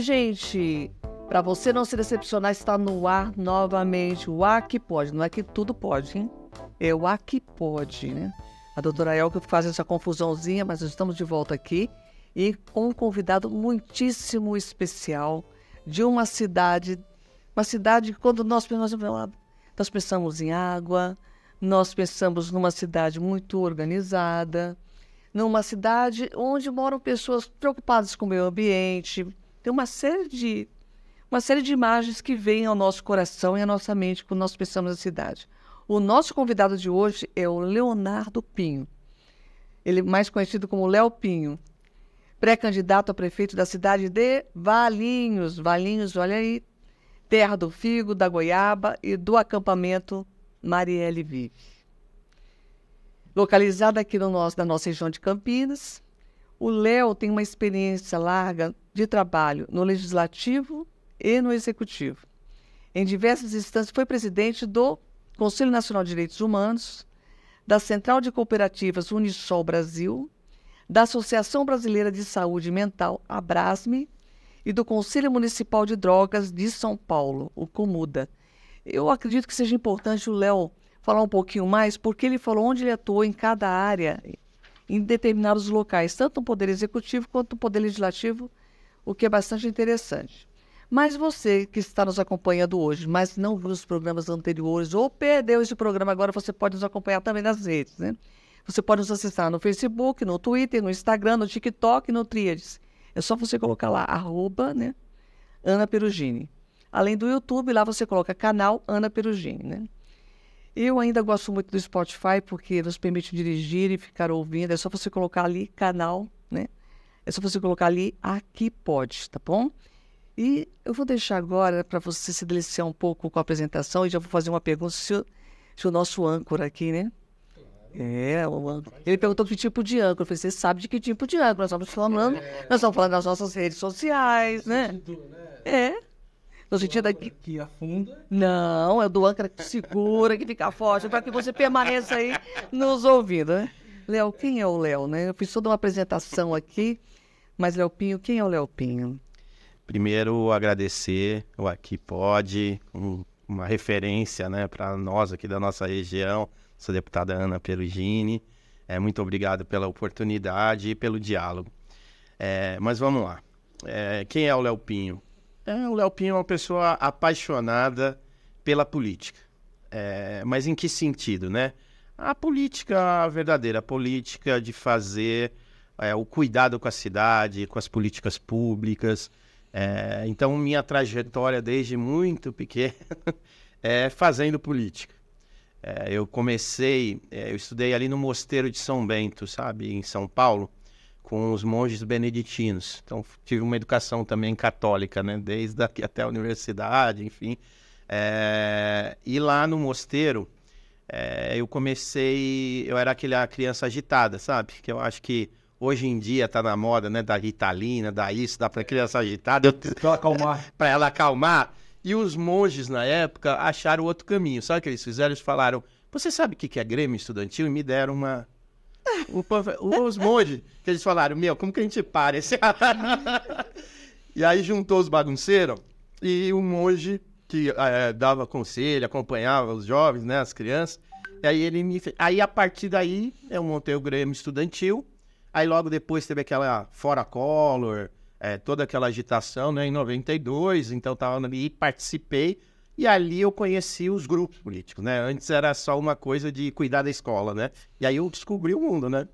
gente, para você não se decepcionar, está no ar novamente o A que pode. Não é que tudo pode, hein? É o A que pode, né? A doutora Elke faz essa confusãozinha, mas estamos de volta aqui e com um convidado muitíssimo especial de uma cidade, uma cidade que quando nós pensamos, nós pensamos em água, nós pensamos numa cidade muito organizada, numa cidade onde moram pessoas preocupadas com o meio ambiente, tem uma série de uma série de imagens que vêm ao nosso coração e à nossa mente quando nós pensamos na cidade. O nosso convidado de hoje é o Leonardo Pinho. Ele é mais conhecido como Léo Pinho, pré-candidato a prefeito da cidade de Valinhos. Valinhos, olha aí, terra do figo, da goiaba e do acampamento Marielle Vive. Localizada aqui no nosso, na nossa região de Campinas, o Léo tem uma experiência larga de trabalho no legislativo e no executivo. Em diversas instâncias, foi presidente do Conselho Nacional de Direitos Humanos, da Central de Cooperativas Unisol Brasil, da Associação Brasileira de Saúde Mental, Abrasme, e do Conselho Municipal de Drogas de São Paulo, o Comuda. Eu acredito que seja importante o Léo falar um pouquinho mais, porque ele falou onde ele atuou em cada área em determinados locais, tanto no Poder Executivo quanto no Poder Legislativo, o que é bastante interessante. Mas você que está nos acompanhando hoje, mas não viu os programas anteriores ou perdeu esse programa agora, você pode nos acompanhar também nas redes, né? Você pode nos acessar no Facebook, no Twitter, no Instagram, no TikTok, no Triades. É só você colocar lá, arroba, né? Ana Perugini. Além do YouTube, lá você coloca canal Ana Perugini, né? Eu ainda gosto muito do Spotify porque nos permite dirigir e ficar ouvindo. É só você colocar ali canal, né? É só você colocar ali aqui pode, tá bom? E eu vou deixar agora para você se deliciar um pouco com a apresentação e já vou fazer uma pergunta se o, se o nosso âncora aqui, né? É, o âncora. Ele perguntou que tipo de âncora. Eu falei, você sabe de que tipo de âncora? Nós estamos falando, é... nós estamos falando das nossas redes sociais, né? Sentido, né? É. No sentido da... Que afunda? Não, é do âncora que segura, que fica forte, para que você permaneça aí nos ouvindo, né? Léo, quem é o Léo, né? Eu fiz toda uma apresentação aqui, mas Pinho, quem é o Pinho? Primeiro, agradecer o Aqui Pode, um, uma referência né, para nós aqui da nossa região, sou deputada Ana Perugini. É, muito obrigado pela oportunidade e pelo diálogo. É, mas vamos lá. É, quem é o Léo Pinho? É, o Léo Pinho é uma pessoa apaixonada pela política. É, mas em que sentido, né? A política verdadeira, a política de fazer é, o cuidado com a cidade, com as políticas públicas. É, então, minha trajetória desde muito pequeno é fazendo política. É, eu comecei, é, eu estudei ali no Mosteiro de São Bento, sabe, em São Paulo com os monges beneditinos. Então, tive uma educação também católica, né? Desde aqui até a universidade, enfim. É... E lá no mosteiro, é... eu comecei... Eu era aquela criança agitada, sabe? Que eu acho que hoje em dia tá na moda, né? Da ritalina, da isso, dá pra criança agitada. Eu... Pra ela acalmar. pra ela acalmar. E os monges, na época, acharam outro caminho. Sabe o que eles fizeram? Eles falaram, você sabe o que é Grêmio Estudantil? E me deram uma o, o Osmode, que eles falaram, meu, como que a gente para esse e aí juntou os bagunceiros e o monge que é, dava conselho, acompanhava os jovens, né, as crianças. E aí ele me... aí a partir daí eu montei o Grêmio estudantil. Aí logo depois teve aquela fora Collor, é, toda aquela agitação, né, em 92, então tava ali e participei e ali eu conheci os grupos políticos, né? Antes era só uma coisa de cuidar da escola, né? E aí eu descobri o mundo, né?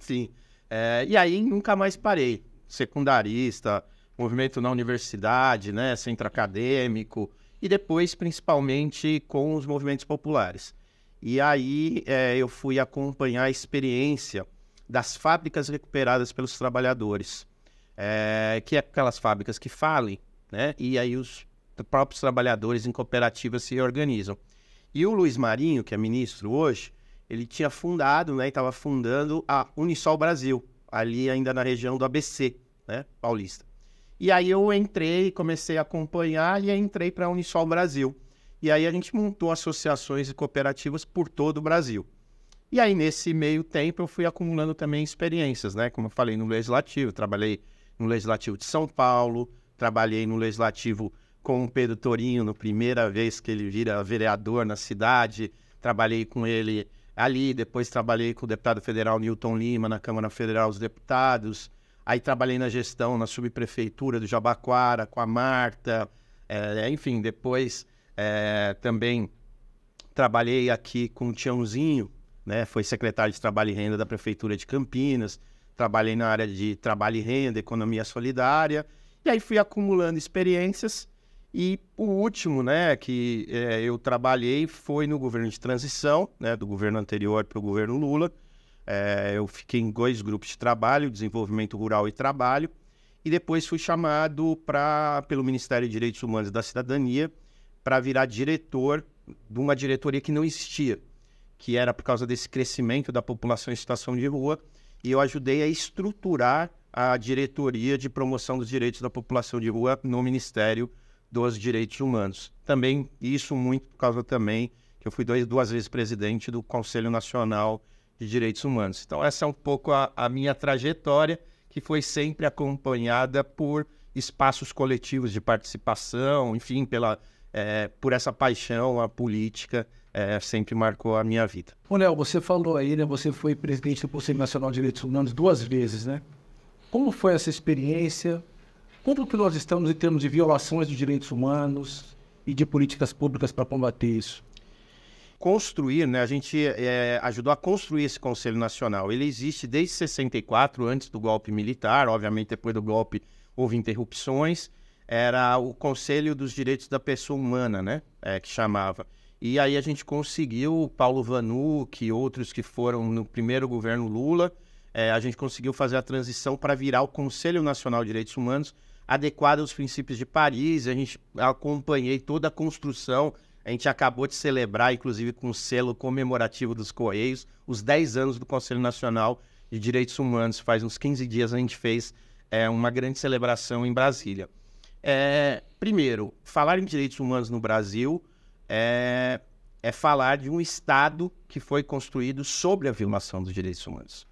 Sim. É, e aí nunca mais parei. Secundarista, movimento na universidade, né? Centro acadêmico. E depois, principalmente, com os movimentos populares. E aí é, eu fui acompanhar a experiência das fábricas recuperadas pelos trabalhadores. É, que é aquelas fábricas que falem, né? E aí os próprios trabalhadores em cooperativas se organizam. E o Luiz Marinho, que é ministro hoje, ele tinha fundado, né, estava fundando a Unisol Brasil, ali ainda na região do ABC, né, paulista. E aí eu entrei, comecei a acompanhar e entrei para a Unisol Brasil. E aí a gente montou associações e cooperativas por todo o Brasil. E aí nesse meio tempo eu fui acumulando também experiências, né? Como eu falei no legislativo, trabalhei no legislativo de São Paulo, trabalhei no legislativo com o Pedro na primeira vez que ele vira vereador na cidade. Trabalhei com ele ali, depois trabalhei com o deputado federal Newton Lima na Câmara Federal dos Deputados. Aí trabalhei na gestão na subprefeitura do Jabaquara com a Marta. É, enfim, depois é, também trabalhei aqui com o Tiãozinho, né? Foi secretário de Trabalho e Renda da Prefeitura de Campinas. Trabalhei na área de trabalho e renda, economia solidária. E aí fui acumulando experiências e o último né, que é, eu trabalhei foi no governo de transição, né, do governo anterior para o governo Lula. É, eu fiquei em dois grupos de trabalho, desenvolvimento rural e trabalho, e depois fui chamado pra, pelo Ministério de Direitos Humanos e da Cidadania para virar diretor de uma diretoria que não existia, que era por causa desse crescimento da população em situação de rua, e eu ajudei a estruturar a diretoria de promoção dos direitos da população de rua no Ministério dos direitos humanos. Também isso muito por causa também que eu fui dois, duas vezes presidente do Conselho Nacional de Direitos Humanos. Então essa é um pouco a, a minha trajetória que foi sempre acompanhada por espaços coletivos de participação, enfim, pela é, por essa paixão a política é, sempre marcou a minha vida. Ô, Léo, você falou aí, né? Você foi presidente do Conselho Nacional de Direitos Humanos duas vezes, né? Como foi essa experiência? Como que nós estamos em termos de violações de direitos humanos e de políticas públicas para combater isso? Construir, né? A gente é, ajudou a construir esse Conselho Nacional. Ele existe desde 64, antes do golpe militar. Obviamente, depois do golpe houve interrupções. Era o Conselho dos Direitos da Pessoa Humana, né? É, que chamava. E aí a gente conseguiu, Paulo Vanucci e outros que foram no primeiro governo Lula, é, a gente conseguiu fazer a transição para virar o Conselho Nacional de Direitos Humanos, adequada aos princípios de Paris. A gente acompanhei toda a construção. A gente acabou de celebrar, inclusive, com o selo comemorativo dos Correios, os 10 anos do Conselho Nacional de Direitos Humanos. Faz uns 15 dias a gente fez é, uma grande celebração em Brasília. É, primeiro, falar em direitos humanos no Brasil é, é, falar de um Estado que foi construído sobre a violação dos direitos humanos.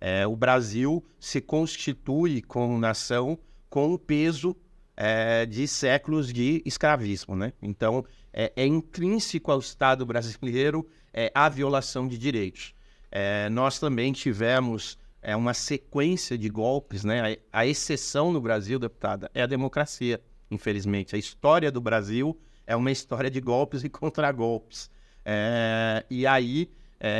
É, o Brasil se constitui como nação com o peso é, de séculos de escravismo. Né? Então, é, é intrínseco ao Estado brasileiro é, a violação de direitos. É, nós também tivemos é, uma sequência de golpes. Né? A, a, exceção no Brasil, deputada, é a democracia, infelizmente. A história do Brasil é uma história de golpes e contragolpes. É, e aí,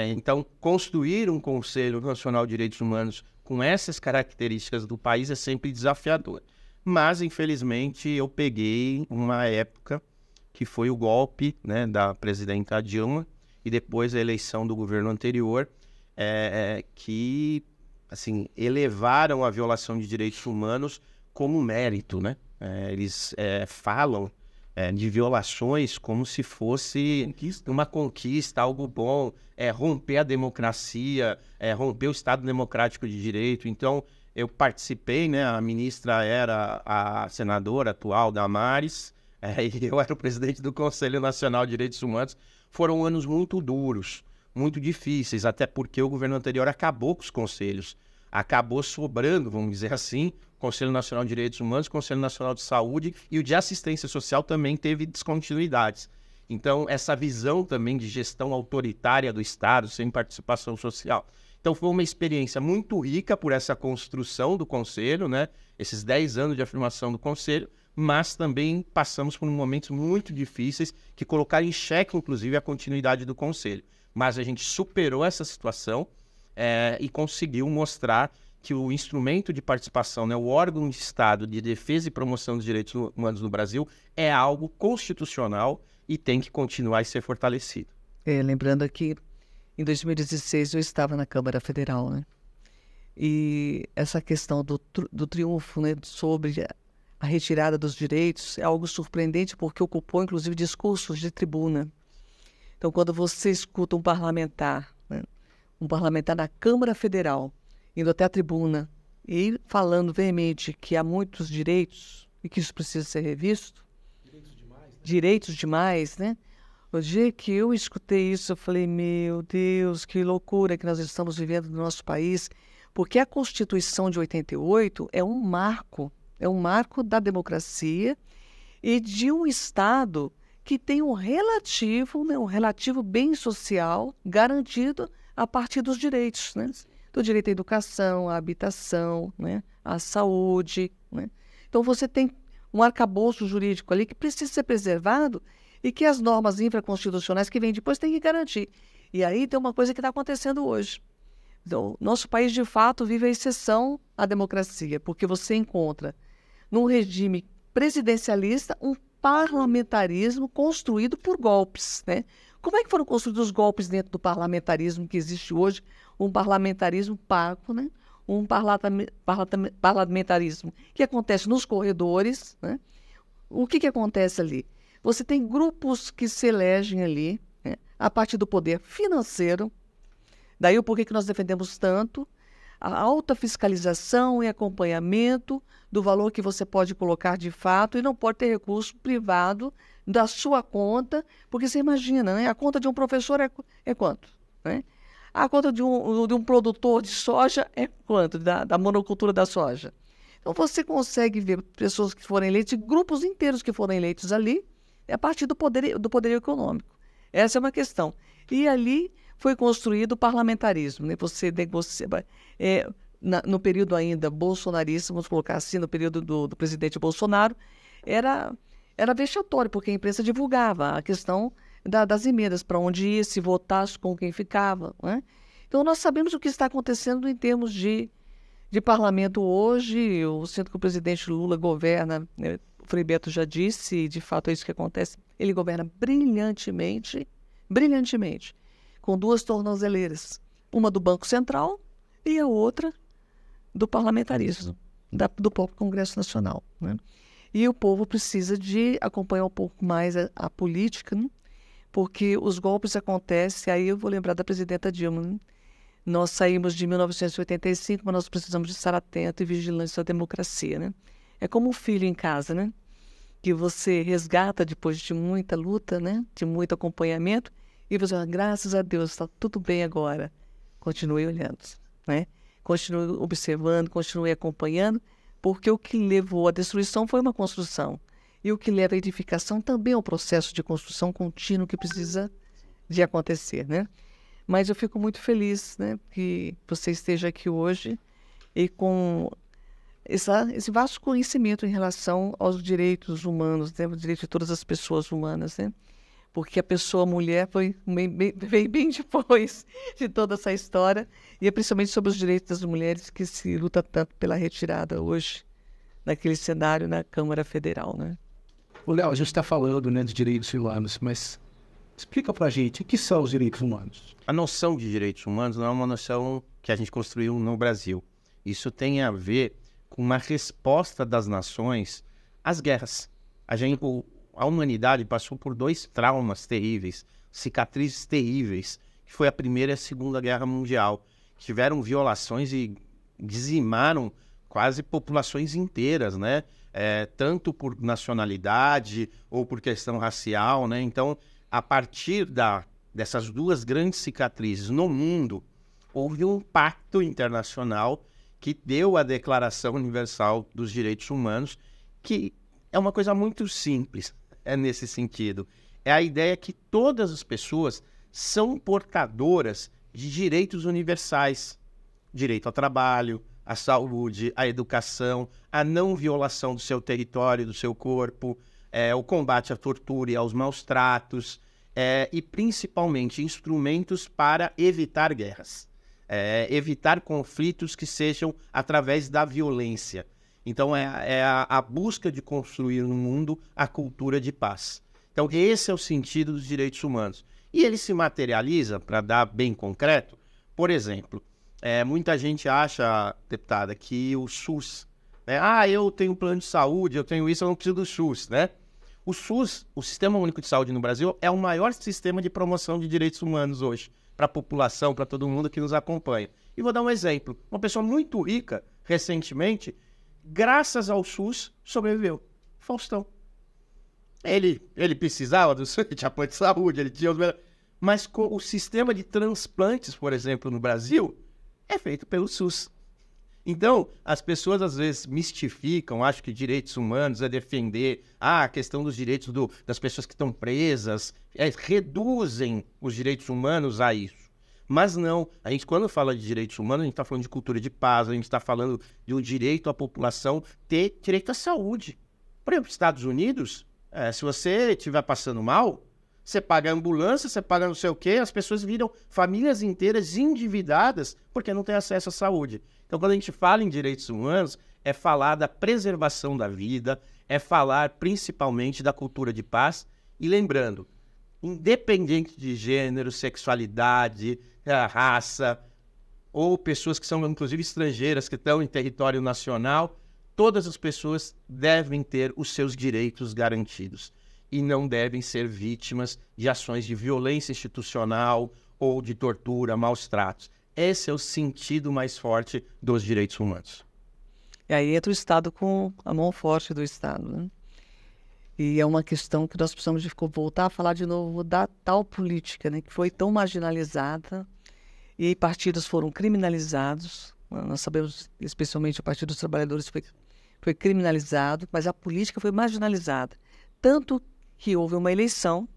então, construir um Conselho Nacional de Direitos Humanos com essas características do país é sempre desafiador. Mas, infelizmente, eu peguei uma época que foi o golpe né, da presidenta Dilma e depois a eleição do governo anterior, é, é, que assim elevaram a violação de direitos humanos como mérito, né? É, eles é, falam é, de violações como se fosse conquista. uma conquista, algo bom, é, romper a democracia, é, romper o Estado Democrático de Direito. Então, eu participei, né? A ministra era a senadora atual, Damares, é, e eu era o presidente do Conselho Nacional de Direitos Humanos. Foram anos muito duros, muito difíceis, até porque o governo anterior acabou com os conselhos. Acabou sobrando, vamos dizer assim, Conselho Nacional de Direitos Humanos, Conselho Nacional de Saúde e o de Assistência Social também teve descontinuidades. Então, essa visão também de gestão autoritária do Estado, sem participação social. Então, foi uma experiência muito rica por essa construção do Conselho, né? esses 10 anos de afirmação do Conselho, mas também passamos por momentos muito difíceis que colocaram em xeque, inclusive, a continuidade do Conselho. Mas a gente superou essa situação é, e conseguiu mostrar que o instrumento de participação, né, o órgão de Estado de defesa e promoção dos direitos humanos no Brasil, é algo constitucional e tem que continuar e ser fortalecido. É, lembrando aqui, em 2016 eu estava na Câmara Federal, né? E essa questão do, do triunfo né, sobre a retirada dos direitos é algo surpreendente porque ocupou, inclusive, discursos de tribuna. Então, quando você escuta um parlamentar, né, um parlamentar na Câmara Federal, indo até a tribuna e falando veemente que há muitos direitos e que isso precisa ser revisto. Direitos demais, né? Direitos demais, né? O dia que eu escutei isso, eu falei: meu Deus, que loucura que nós estamos vivendo no nosso país, porque a Constituição de 88 é um marco, é um marco da democracia e de um Estado que tem um relativo, né, um relativo bem social garantido a partir dos direitos, né? do direito à educação, à habitação, né? à saúde. Né? Então, você tem um arcabouço jurídico ali que precisa ser preservado e que as normas infraconstitucionais que vêm depois têm que garantir. E aí tem uma coisa que está acontecendo hoje. Então, nosso país, de fato, vive a exceção à democracia, porque você encontra num regime presidencialista um parlamentarismo construído por golpes. Né? Como é que foram construídos os golpes dentro do parlamentarismo que existe hoje um parlamentarismo pago, né? um parlamentarismo que acontece nos corredores. Né? O que, que acontece ali? Você tem grupos que se elegem ali né? a partir do poder financeiro. Daí o porquê que nós defendemos tanto a alta fiscalização e acompanhamento do valor que você pode colocar de fato e não pode ter recurso privado da sua conta, porque você imagina, né? a conta de um professor é, é quanto? Né? A conta de um, de um produtor de soja é quanto? Da, da monocultura da soja. Então você consegue ver pessoas que foram eleitas, grupos inteiros que foram eleitos ali, é a partir do poder do poder econômico. Essa é uma questão. E ali foi construído o parlamentarismo. Né? Você negocia. É, na, no período ainda bolsonarista, vamos colocar assim, no período do, do presidente Bolsonaro, era, era vexatório, porque a imprensa divulgava a questão da, das emendas, para onde ia, se votasse, com quem ficava. Né? Então, nós sabemos o que está acontecendo em termos de, de parlamento hoje, o sinto que o presidente Lula governa, né? o Freiberto já disse, e de fato é isso que acontece, ele governa brilhantemente, brilhantemente, com duas tornozeleiras, uma do Banco Central e a outra do parlamentarismo, da, do próprio Congresso Nacional. Né? E o povo precisa de acompanhar um pouco mais a, a política né? porque os golpes acontecem, aí eu vou lembrar da presidenta Dilma. Né? Nós saímos de 1985, mas nós precisamos de estar atento e vigilante à democracia, né? É como um filho em casa, né? Que você resgata depois de muita luta, né? De muito acompanhamento e você fala, graças a Deus, está tudo bem agora. Continue olhando, né? Continue observando, continue acompanhando, porque o que levou à destruição foi uma construção e o que leva à edificação também é um processo de construção contínuo que precisa de acontecer, né? Mas eu fico muito feliz, né, que você esteja aqui hoje e com essa, esse vasto conhecimento em relação aos direitos humanos, né, o direito de todas as pessoas humanas, né? Porque a pessoa mulher foi bem, bem, veio bem depois de toda essa história e é principalmente sobre os direitos das mulheres que se luta tanto pela retirada hoje naquele cenário na Câmara Federal, né? O Léo, a gente está falando né, de direitos humanos, mas explica para a gente o que são os direitos humanos. A noção de direitos humanos não é uma noção que a gente construiu no Brasil. Isso tem a ver com uma resposta das nações às guerras. A, gente, a humanidade passou por dois traumas terríveis, cicatrizes terríveis, que foi a Primeira e a Segunda Guerra Mundial. Tiveram violações e dizimaram quase populações inteiras, né? é, tanto por nacionalidade ou por questão racial, né? Então, a partir da, dessas duas grandes cicatrizes no mundo, houve um pacto internacional que deu a Declaração Universal dos Direitos Humanos, que é uma coisa muito simples é nesse sentido. É a ideia que todas as pessoas são portadoras de direitos universais: direito ao trabalho, a saúde, a educação, a não violação do seu território, do seu corpo, é, o combate à tortura e aos maus tratos, é, e principalmente instrumentos para evitar guerras, é, evitar conflitos que sejam através da violência. Então, é, é a, a busca de construir no mundo a cultura de paz. Então, esse é o sentido dos direitos humanos. E ele se materializa, para dar bem concreto, por exemplo, é, muita gente acha, deputada, que o SUS, né? ah, eu tenho plano de saúde, eu tenho isso, eu não preciso do SUS, né? O SUS, o Sistema Único de Saúde no Brasil, é o maior sistema de promoção de direitos humanos hoje, para a população, para todo mundo que nos acompanha. E vou dar um exemplo. Uma pessoa muito rica, recentemente, graças ao SUS, sobreviveu. Faustão. Ele, ele precisava do SUS, ele tinha plano de saúde, ele tinha os melhores. Mas com o sistema de transplantes, por exemplo, no Brasil, é feito pelo SUS. Então, as pessoas às vezes mistificam, acham que direitos humanos é defender ah, a questão dos direitos do, das pessoas que estão presas, é, reduzem os direitos humanos a isso. Mas não, a gente quando fala de direitos humanos, a gente está falando de cultura de paz, a gente está falando do direito à população ter direito à saúde. Por exemplo, Estados Unidos, é, se você estiver passando mal, você paga ambulância, você paga não sei o quê, as pessoas viram famílias inteiras endividadas porque não tem acesso à saúde. Então, quando a gente fala em direitos humanos, é falar da preservação da vida, é falar principalmente da cultura de paz. E lembrando, independente de gênero, sexualidade, eh, raça, ou pessoas que são inclusive estrangeiras que estão em território nacional, todas as pessoas devem ter os seus direitos garantidos e não devem ser vítimas de ações de violência institucional ou de tortura, maus tratos. Esse é o sentido mais forte dos direitos humanos. E aí entra o Estado com a mão forte do Estado. Né? E é uma questão que nós precisamos de voltar a falar de novo da tal política, né, que foi tão marginalizada e partidos foram criminalizados. Né? Nós sabemos, especialmente o Partido dos Trabalhadores foi, foi criminalizado, mas a política foi marginalizada. Tanto que houve uma eleição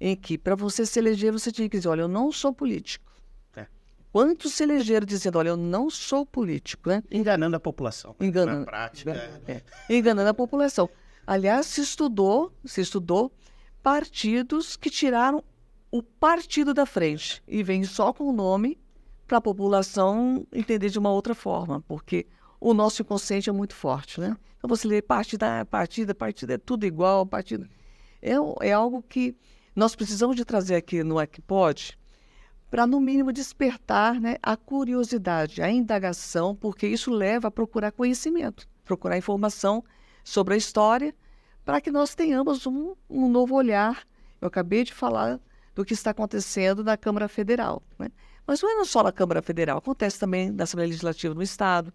em que, para você se eleger, você tinha que dizer: olha, eu não sou político. É. Quantos se elegeram dizendo: olha, eu não sou político? Né? Enganando a população. Né? Enganando. Na prática. Né? É. Enganando a população. Aliás, se estudou, se estudou partidos que tiraram o partido da frente e vem só com o nome para a população entender de uma outra forma, porque o nosso inconsciente é muito forte, né? Então você lê partida, ah, partida, partida, é tudo igual, partida é, é algo que nós precisamos de trazer aqui no EcPod para, no mínimo, despertar né, a curiosidade, a indagação, porque isso leva a procurar conhecimento, procurar informação sobre a história, para que nós tenhamos um, um, novo olhar. Eu acabei de falar do que está acontecendo na Câmara Federal. Né? Mas não é só na Câmara Federal, acontece também na Assembleia Legislativa no Estado,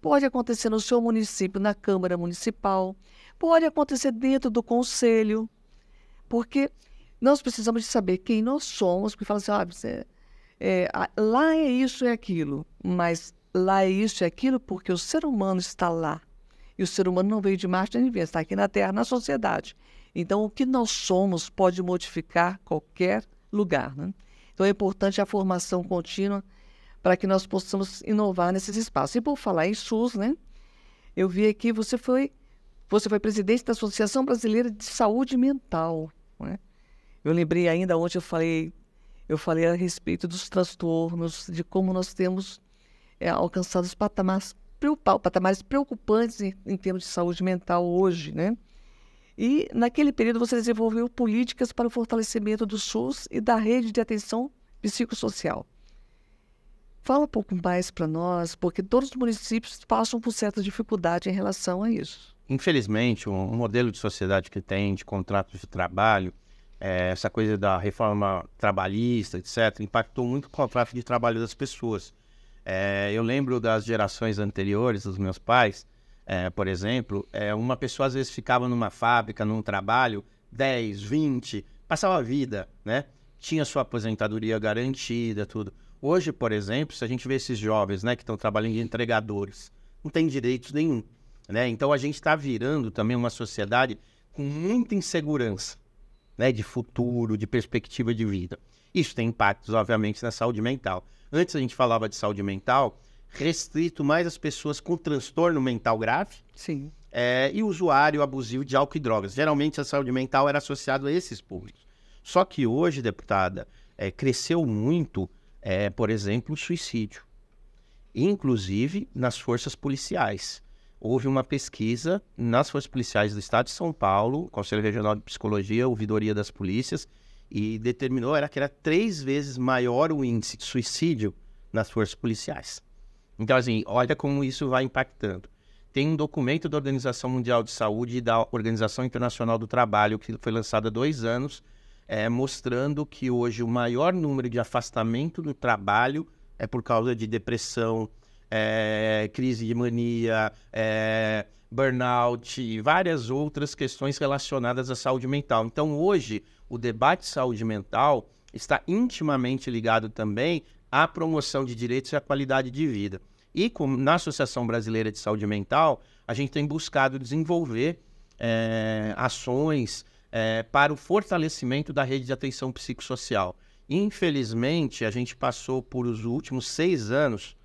pode acontecer no seu município, na Câmara Municipal, pode acontecer dentro do Conselho, porque nós precisamos de saber quem nós somos, porque fala assim, ah, você, é, lá é isso, é aquilo, mas lá é isso, é aquilo, porque o ser humano está lá. E o ser humano não veio de Marte nem de Vênus, está aqui na Terra, na sociedade. Então, o que nós somos pode modificar qualquer lugar. Né? Então, é importante a formação contínua para que nós possamos inovar nesses espaços. E por falar em SUS, né? Eu vi aqui, você foi, você foi presidente da Associação Brasileira de Saúde Mental. Né? Eu lembrei ainda ontem, eu falei, eu falei a respeito dos transtornos, de como nós temos é, alcançado os patamares, patamares preocupantes em, em termos de saúde mental hoje, né? E naquele período você desenvolveu políticas para o fortalecimento do SUS e da rede de atenção psicossocial. Fala um pouco mais para nós, porque todos os municípios passam por certa dificuldade em relação a isso infelizmente, o um, modelo de sociedade que tem de contratos de trabalho, é, essa coisa da reforma trabalhista, etc., impactou muito o contrato de trabalho das pessoas. É, eu lembro das gerações anteriores, dos meus pais, é, por exemplo, é, uma pessoa às vezes ficava numa fábrica, num trabalho, 10, 20, passava a vida, né? Tinha sua aposentadoria garantida, tudo. Hoje, por exemplo, se a gente vê esses jovens, né, que estão trabalhando de entregadores, não tem direitos nenhum. Né? Então a gente está virando também uma sociedade com muita insegurança né? de futuro, de perspectiva de vida. Isso tem impactos, obviamente, na saúde mental. Antes a gente falava de saúde mental restrito mais às pessoas com transtorno mental grave. Sim. É, e usuário abusivo de álcool e drogas. Geralmente a saúde mental era associada a esses públicos. Só que hoje, deputada, é, cresceu muito, é, por exemplo, o suicídio, inclusive nas forças policiais houve uma pesquisa nas forças policiais do Estado de São Paulo, Conselho Regional de Psicologia, Ouvidoria das Polícias, e determinou era que era três vezes maior o índice de suicídio nas forças policiais. Então, assim, olha como isso vai impactando. Tem um documento da Organização Mundial de Saúde e da Organização Internacional do Trabalho, que foi lançado há dois anos, é, mostrando que hoje o maior número de afastamento do trabalho é por causa de depressão, é, crise de mania, é, burnout e várias outras questões relacionadas à saúde mental. Então, hoje, o debate de saúde mental está intimamente ligado também à promoção de direitos e à qualidade de vida. E com, na Associação Brasileira de Saúde Mental, a gente tem buscado desenvolver é, ações é, para o fortalecimento da rede de atenção psicossocial. Infelizmente, a gente passou por os últimos seis anos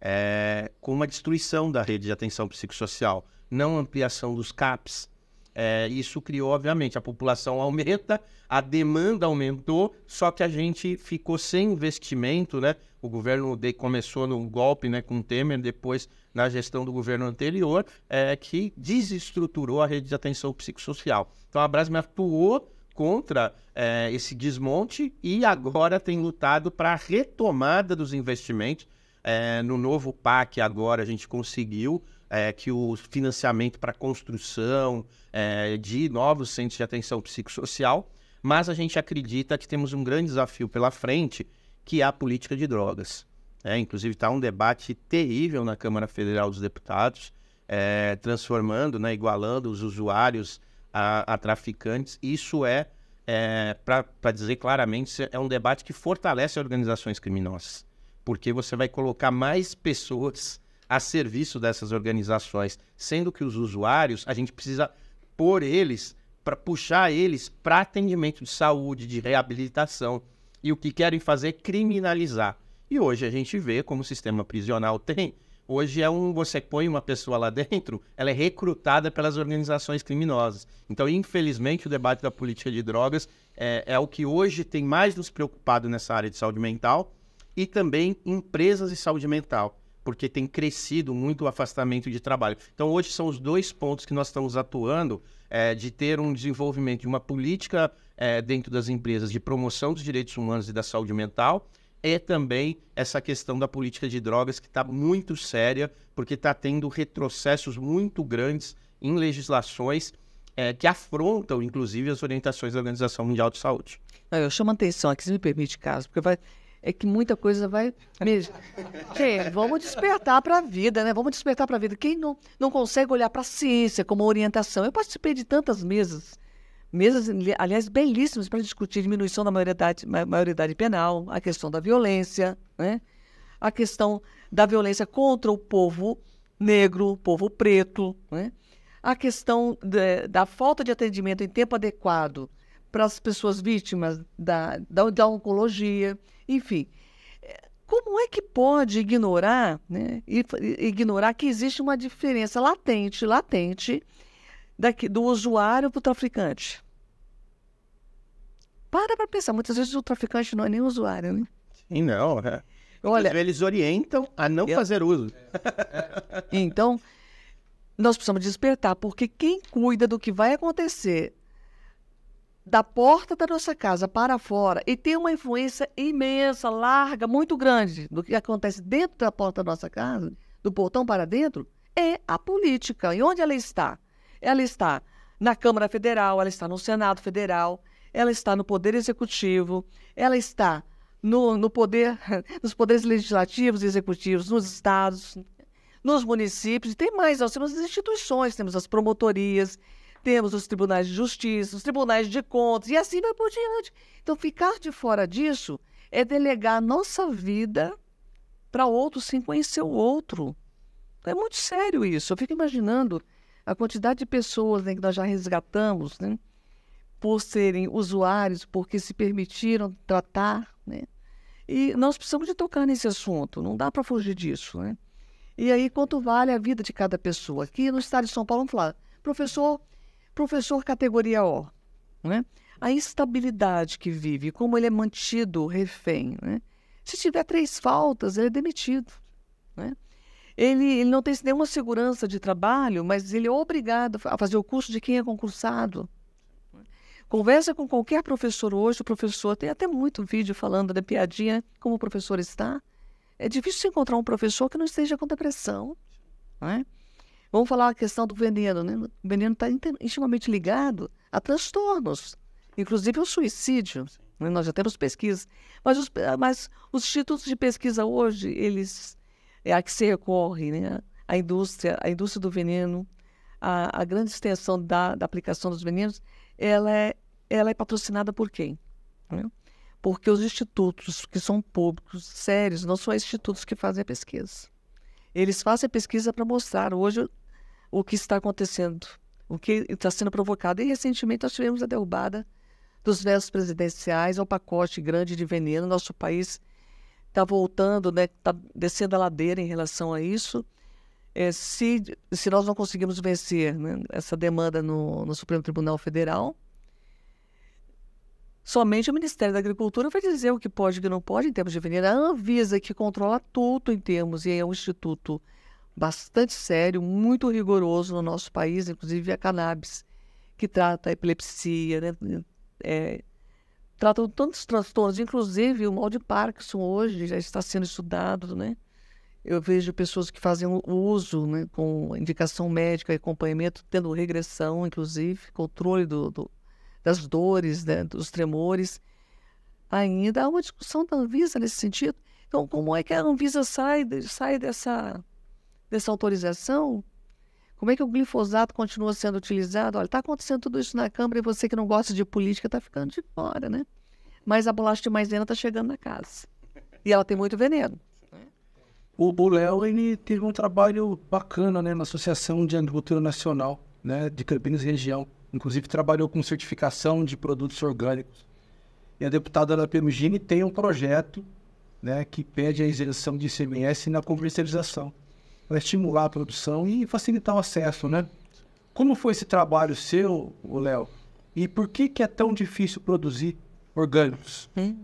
é, com uma destruição da rede de atenção psicossocial, não ampliação dos CAPs. É, isso criou, obviamente, a população aumenta, a demanda aumentou, só que a gente ficou sem investimento, né? O governo de, começou num golpe né, com o Temer, depois na gestão do governo anterior, é, que desestruturou a rede de atenção psicossocial. Então a Brasme atuou contra é, esse desmonte e agora tem lutado para a retomada dos investimentos é, no novo PAC, agora, a gente conseguiu é, que o financiamento para construção é, de novos centros de atenção psicossocial, mas a gente acredita que temos um grande desafio pela frente, que é a política de drogas. É, inclusive, está um debate terrível na Câmara Federal dos Deputados, é, transformando, né, igualando os usuários a, a traficantes. Isso é, é para dizer claramente, é um debate que fortalece organizações criminosas porque você vai colocar mais pessoas a serviço dessas organizações, sendo que os usuários, a gente precisa pôr eles, para puxar eles para atendimento de saúde, de reabilitação. E o que querem fazer é criminalizar. E hoje a gente vê como o sistema prisional tem. Hoje é um você põe uma pessoa lá dentro, ela é recrutada pelas organizações criminosas. Então, infelizmente, o debate da política de drogas é, é o que hoje tem mais nos preocupado nessa área de saúde mental e também empresas e saúde mental, porque tem crescido muito o afastamento de trabalho. Então, hoje são os dois pontos que nós estamos atuando é, de ter um desenvolvimento de uma política é, dentro das empresas de promoção dos direitos humanos e da saúde mental e também essa questão da política de drogas que está muito séria, porque está tendo retrocessos muito grandes em legislações é, que afrontam, inclusive, as orientações da Organização Mundial de Saúde. Eu chamo a atenção aqui, se me permite, Carlos, porque vai, é que muita coisa vai mesmo. vamos despertar para a vida, né? Vamos despertar para a vida. Quem não, não consegue olhar para a ciência como orientação? Eu participei de tantas mesas, mesas, aliás, belíssimas para discutir diminuição da maioridade, maioridade penal, a questão da violência, né? a questão da violência contra o povo negro, o povo preto, né? a questão de, da falta de atendimento em tempo adequado para as pessoas vítimas da, da, da oncologia enfim, é, como é que pode ignorar, né, ignorar que existe uma diferença latente, latente, daqui, do usuário para o traficante? Para para pensar, muitas vezes o traficante não é nem usuário, né? Sim, não. É. Olha, eles orientam a não eu... fazer uso. então, nós precisamos despertar, porque quem cuida do que vai acontecer da porta da nossa casa para fora e tem uma influência imensa, larga, muito grande do que acontece dentro da porta da nossa casa, do portão para dentro, é a política. E onde ela está? Ela está na Câmara Federal, ela está no Senado Federal, ela está no Poder Executivo, ela está no, no poder, nos poderes legislativos e executivos, nos estados, nos municípios, e tem mais, nós temos as instituições, temos as promotorias, temos os tribunais de justiça, os tribunais de contas e assim vai por diante. Então, ficar de fora disso é delegar nossa vida para outro sem conhecer o outro. É muito sério isso. Eu fico imaginando a quantidade de pessoas né, que nós já resgatamos, né, por serem usuários, porque se permitiram tratar, né? E nós precisamos de tocar nesse assunto, não dá para fugir disso, né? E aí, quanto vale a vida de cada pessoa? Aqui no estado de São Paulo, vamos falar, professor, professor categoria O, né? a instabilidade que vive, como ele é mantido refém. Né? Se tiver três faltas, ele é demitido. Né? Ele, ele, não tem nenhuma segurança de trabalho, mas ele é obrigado a fazer o curso de quem é concursado. Né? Conversa com qualquer professor hoje, o professor tem até muito vídeo falando da piadinha, como o professor está. É difícil encontrar um professor que não esteja com depressão. Não é? Vamos falar a questão do veneno, né? O veneno está intimamente ligado a transtornos, inclusive o suicídio. Né? Nós já temos pesquisas, mas os, eh, mas os institutos de pesquisa hoje, eles é a que se recorre, né? A indústria, a indústria do veneno, a, a grande extensão da, da, aplicação dos venenos, ela é, ela é patrocinada por quem? Né? Porque os institutos que são públicos, sérios, não são institutos que fazem a pesquisa. Eles fazem a pesquisa para mostrar hoje o que está acontecendo, o que está sendo provocado. E recentemente nós tivemos a derrubada dos versos presidenciais, é um pacote grande de veneno. Nosso país está voltando, está né? Tá descendo a ladeira em relação a isso. É, se, se nós não conseguimos vencer né? essa demanda no, no Supremo Tribunal Federal, Somente o Ministério da Agricultura vai dizer o que pode e o que não pode em termos de veneno. A Anvisa, que controla tudo em termos, e é um instituto bastante sério, muito rigoroso no nosso país, inclusive a cannabis, que trata a epilepsia, né? É, tratam tantos transtornos, inclusive o mal de Parkinson hoje já está sendo estudado, né? Eu vejo pessoas que fazem uso né, com indicação médica e acompanhamento, tendo regressão, inclusive, controle do, do das dores, né, dos tremores. Ainda há uma discussão da Anvisa nesse sentido. Então, como é que a Anvisa sai, sai dessa, dessa autorização? Como é que o glifosato continua sendo utilizado? Olha, está acontecendo tudo isso na Câmara e você que não gosta de política está ficando de fora, né? Mas a bolacha de maisena está chegando na casa. E ela tem muito veneno. Né? O, o Léo, ele teve um trabalho bacana né, na Associação de Agricultura Nacional né, de Campinas Região inclusive trabalhou com certificação de produtos orgânicos. E a deputada da Perugini tem um projeto né, que pede a isenção de ICMS na comercialização, para estimular a produção e facilitar o acesso. Né? Como foi esse trabalho seu, Léo? E por que, que é tão difícil produzir orgânicos? Hum.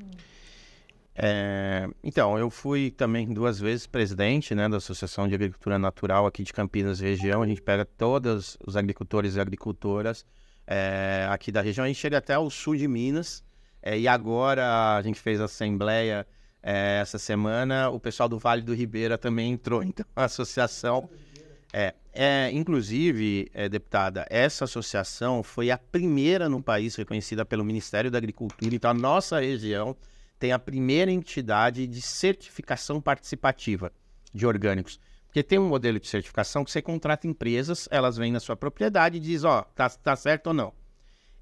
É, então, eu fui também duas vezes presidente né, da Associação de Agricultura Natural aqui de Campinas região. A gente pega todos os agricultores e agricultoras é, aqui da região. A gente chega até o sul de Minas. É, e agora a gente fez a assembleia é, essa semana. O pessoal do Vale do Ribeira também entrou. Então, a associação... É, é inclusive, é, deputada, essa associação foi a primeira no país reconhecida pelo Ministério da Agricultura. Então, a nossa região tem a primeira entidade de certificação participativa de orgânicos. Porque tem um modelo de certificação que você contrata empresas, elas vêm na sua propriedade e diz, ó, tá, tá certo ou não.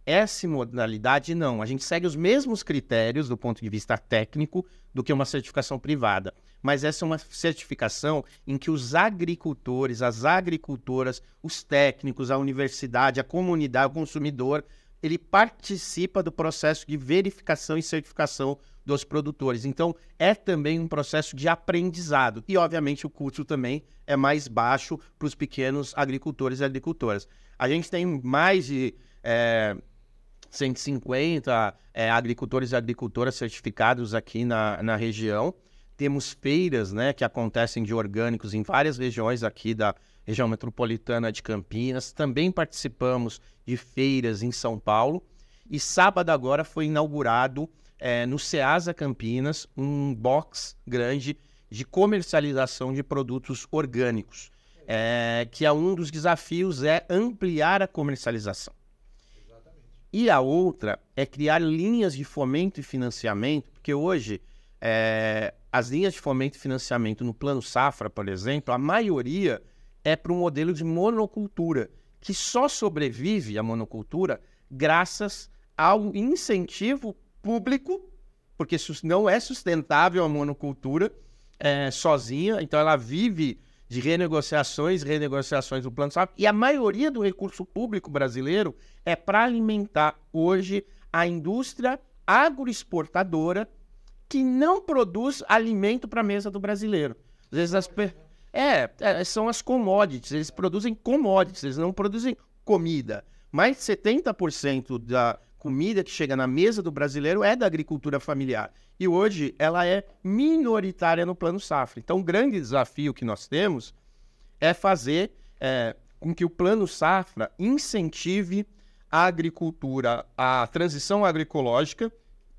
Essa modalidade não. A gente segue os mesmos critérios do ponto de vista técnico do que uma certificação privada. Mas essa é uma certificação em que os agricultores, as agricultoras, os técnicos, a universidade, a comunidade, o consumidor ele participa do processo de verificação e certificação dos produtores. Então, é também um processo de aprendizado. E, obviamente, o custo também é mais baixo para os pequenos agricultores e agricultoras. A gente tem mais de é, 150 é, agricultores e agricultoras certificados aqui na, na região. Temos feiras né, que acontecem de orgânicos em várias regiões aqui da região região metropolitana de Campinas, também participamos de feiras em São Paulo. E sábado agora foi inaugurado é, no Ceasa Campinas um box grande de comercialização de produtos orgânicos, é, que é um dos desafios é ampliar a comercialização. Exatamente. E a outra é criar linhas de fomento e financiamento, porque hoje é, as linhas de fomento e financiamento no Plano Safra, por exemplo, a maioria é para um modelo de monocultura, que só sobrevive a monocultura graças ao incentivo público, porque não é sustentável a monocultura é, sozinha, então ela vive de renegociações, renegociações do plano safra, e a maioria do recurso público brasileiro é para alimentar hoje a indústria agroexportadora que não produz alimento para a mesa do brasileiro. Às vezes as pessoas é, é, são as commodities, eles produzem commodities, eles não produzem comida. Mais 70% da comida que chega na mesa do brasileiro é da agricultura familiar. E hoje ela é minoritária no plano safra. Então, o grande desafio que nós temos é fazer é, com que o plano safra incentive a agricultura, a transição agroecológica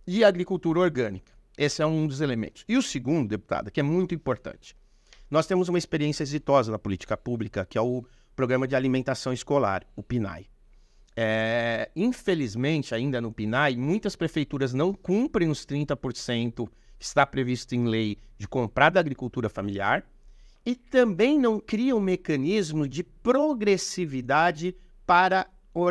e a agricultura orgânica. Esse é um dos elementos. E o segundo, deputada, que é muito importante nós temos uma experiência exitosa na política pública, que é o Programa de Alimentação Escolar, o PNAE. É, infelizmente, ainda no PNAE, muitas prefeituras não cumprem os 30% que está previsto em lei de comprar da agricultura familiar e também não criam mecanismos de progressividade para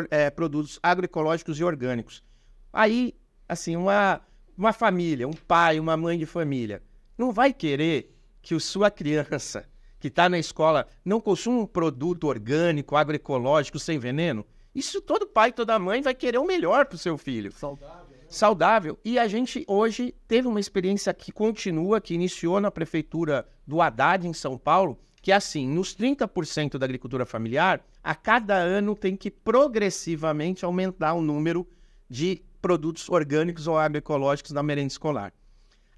é, produtos agroecológicos e orgânicos. Aí, assim, uma, uma família, um pai, uma mãe de família, não vai querer que sua criança que está na escola não consuma um produto orgânico, agroecológico, sem veneno? Isso todo pai, toda mãe vai querer o melhor para o seu filho. Saudável. Né? Saudável. E a gente hoje teve uma experiência que continua, que iniciou na prefeitura do Haddad, em São Paulo, que é assim, nos 30% da agricultura familiar, a cada ano tem que progressivamente aumentar o número de produtos orgânicos ou agroecológicos na merenda escolar.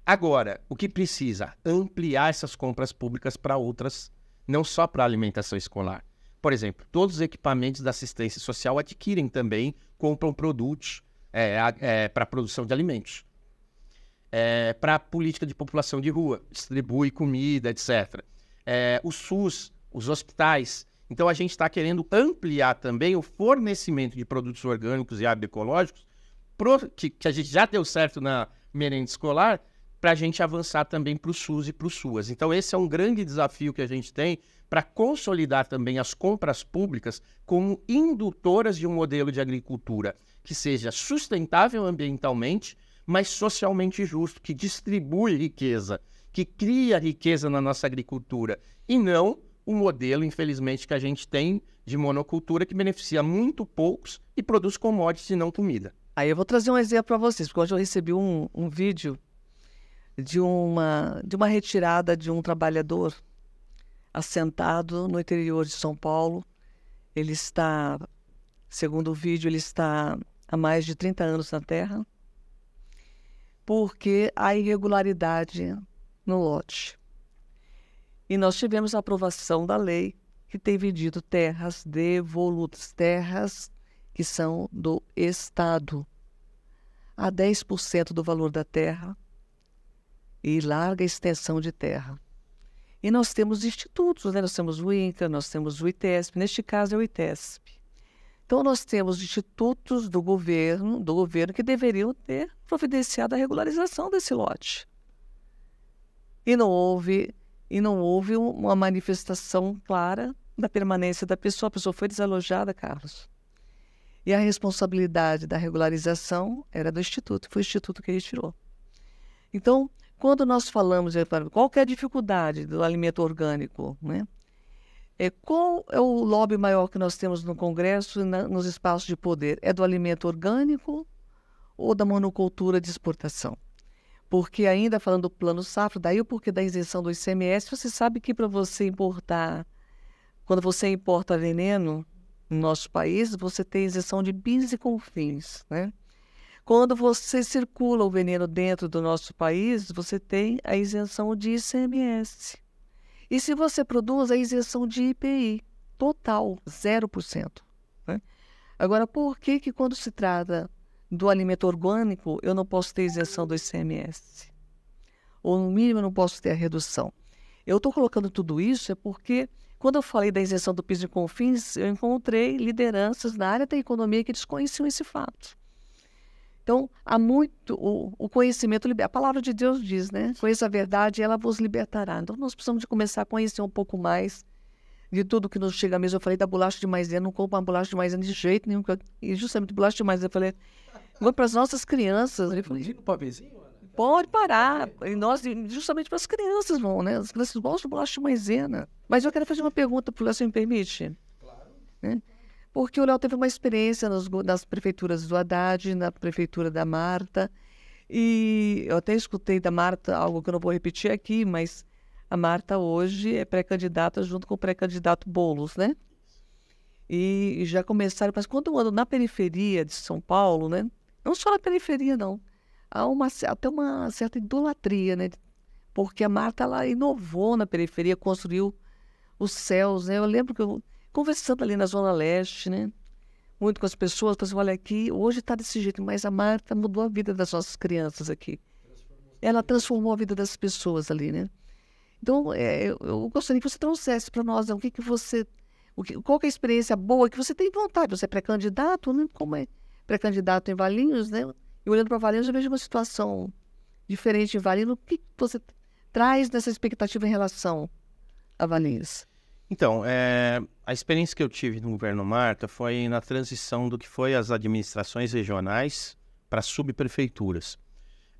Agora, o que precisa? Ampliar essas compras públicas para outras, não só para alimentação escolar. Por exemplo, todos os equipamentos da assistência social adquirem também, compram produtos é, é, para produção de alimentos. É, para política de população de rua, distribui comida, etc. É, o SUS, os hospitais. Então a gente está querendo ampliar também o fornecimento de produtos orgânicos e agroecológicos, pro, que, que a gente já deu certo na merenda escolar, para a gente avançar também para o SUS e para o SUAS. Então, esse é um grande desafio que a gente tem para consolidar também as compras públicas como indutoras de um modelo de agricultura que seja sustentável ambientalmente, mas socialmente justo, que distribui riqueza, que cria riqueza na nossa agricultura, e não o modelo, infelizmente, que a gente tem de monocultura que beneficia muito poucos e produz commodities e não comida. Aí eu vou trazer um exemplo para vocês, porque hoje eu recebi um, um vídeo de uma, de uma retirada de um trabalhador assentado no interior de São Paulo. Ele está, segundo o vídeo, ele está há mais de 30 anos na Terra, porque há irregularidade no lote. E nós tivemos a aprovação da lei que tem vendido terras devolutas, terras que são do Estado, a 10% do valor da terra e larga extensão de terra. E nós temos institutos, né? nós temos o INCA, nós temos o ITESP, neste caso é o ITESP. Então, nós temos institutos do governo, do governo que deveriam ter providenciado a regularização desse lote. E não houve, e não houve uma manifestação clara da permanência da pessoa. A pessoa foi desalojada, Carlos. E a responsabilidade da regularização era do instituto, foi o instituto que retirou. Então, quando nós falamos, qual é a dificuldade do alimento orgânico, né? É, qual é o lobby maior que nós temos no Congresso e na, nos espaços de poder? É do alimento orgânico ou da monocultura de exportação? Porque ainda falando do plano safra, daí o porquê da isenção do ICMS, você sabe que para você importar, quando você importa veneno no nosso país, você tem isenção de bens e confins, né? Quando você circula o veneno dentro do nosso país, você tem a isenção de ICMS. E se você produz, a isenção de IPI, total, 0%. Né? Agora, por que, que quando se trata do alimento orgânico, eu não posso ter isenção do ICMS? Ou, no mínimo, eu não posso ter a redução? Eu estou colocando tudo isso é porque, quando eu falei da isenção do piso e confins, eu encontrei lideranças na área da economia que desconheciam esse fato. Então, há muito o, o conhecimento liberta. A palavra de Deus diz, né? Conheça a verdade e ela vos libertará. Então, nós precisamos de começar a conhecer um pouco mais de tudo que nos chega à mesa. Eu falei da bolacha de maisena, não compro uma bolacha de maisena de jeito nenhum. E justamente bolacha de maisena, eu falei, vou para as nossas crianças. Eu falei, Pode parar. E nós, justamente para as crianças vão, né? As crianças gostam de bolacha de maisena. Mas eu quero fazer uma pergunta para o se me permite. Claro. Né? porque o Léo teve uma experiência nas, nas prefeituras do Haddad, na prefeitura da Marta, e eu até escutei da Marta algo que eu não vou repetir aqui, mas a Marta hoje é pré-candidata junto com o pré-candidato Boulos, né? E, e já começaram, mas quando eu ando na periferia de São Paulo, né? Não só na periferia, não. Há uma, até uma certa idolatria, né? Porque a Marta, ela inovou na periferia, construiu os céus, né? Eu lembro que eu conversando ali na Zona Leste, né? Muito com as pessoas, pensando, assim, olha aqui, hoje está desse jeito, mas a Marta mudou a vida das nossas crianças aqui. Ela transformou a vida das pessoas ali, né? Então, é, eu, gostaria que você trouxesse para nós né, o que, que você. O que, qual que é a experiência boa que você tem vontade? Você é pré-candidato, né? como é pré-candidato em Valinhos, né? E olhando para Valinhos, eu vejo uma situação diferente em Valinhos. O que você traz nessa expectativa em relação a Valinhos? Então, é, a experiência que eu tive no governo Marta foi na transição do que foi as administrações regionais para subprefeituras.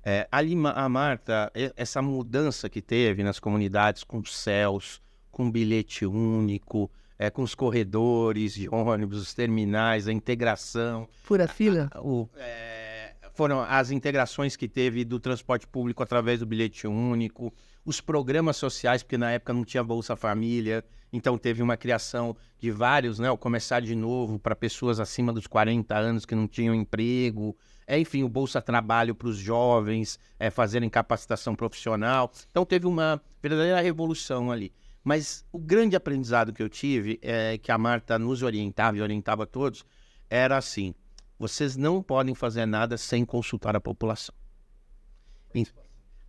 É, ali, a Marta, essa mudança que teve nas comunidades com céus, com bilhete único, é, com os corredores de ônibus, os terminais, a integração. Fura fila? A, a, o, é, foram as integrações que teve do transporte público através do bilhete único, os programas sociais, porque na época não tinha Bolsa Família, então teve uma criação de vários, né? O começar de novo para pessoas acima dos 40 anos que não tinham emprego, é, enfim, o Bolsa Trabalho para os jovens, é, fazerem capacitação profissional. Então teve uma verdadeira revolução ali. Mas o grande aprendizado que eu tive, é, que a Marta nos orientava e orientava todos, era assim: vocês não podem fazer nada sem consultar a população.